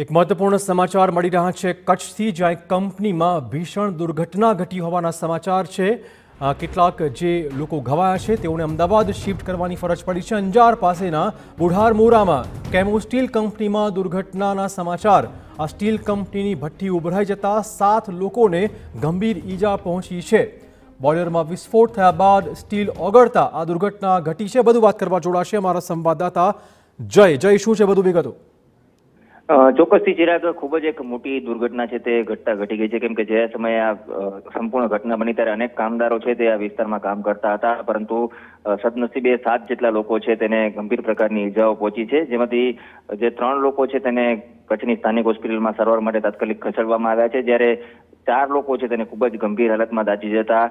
એક મહત્વપૂર્ણ સમાચાર મળી રહ્યા છે કચ્છથી જ્યાં એક કંપનીમાં ભીષણ દુર્ઘટના ઘટી હોવાના સમાચાર છે કેટલાક જે લોકો ઘવાયા છે તેઓને અમદાવાદ શિફ્ટ કરવાની ફરજ પડી છે અંજાર પાસેના બુઢારમોરામાં કેમો સ્ટીલ કંપનીમાં દુર્ઘટનાના સમાચાર આ સ્ટીલ કંપનીની ભઠ્ઠી ઉભરાઈ જતા સાત લોકોને ગંભીર ઈજા પહોંચી છે બોઇલરમાં વિસ્ફોટ થયા બાદ સ્ટીલ ઓગળતા આ દુર્ઘટના ઘટી છે બધું વાત કરવા જોડાશે અમારા સંવાદદાતા જય જય શું છે બધું વિગતો ચોક્કસથી ચિરાગ ખૂબ જ એક મોટી દુર્ઘટના છે તે ઘટતા ઘટી ગઈ છે કેમ કે જે સમયે આ સંપૂર્ણ ઘટના બની ત્યારે અનેક કામદારો છે તે આ વિસ્તારમાં કામ કરતા હતા પરંતુ સદનસીબે સાત જેટલા લોકો છે તેને ગંભીર પ્રકારની ઈજાઓ પહોંચી છે જેમાંથી જે ત્રણ લોકો છે તેને કચ્છની સ્થાનિક હોસ્પિટલમાં સારવાર માટે તાત્કાલિક ખસેડવામાં આવ્યા છે જ્યારે ચાર લોકો છે તેને ખૂબ જ ગંભીર હાલતમાં દાચી જતા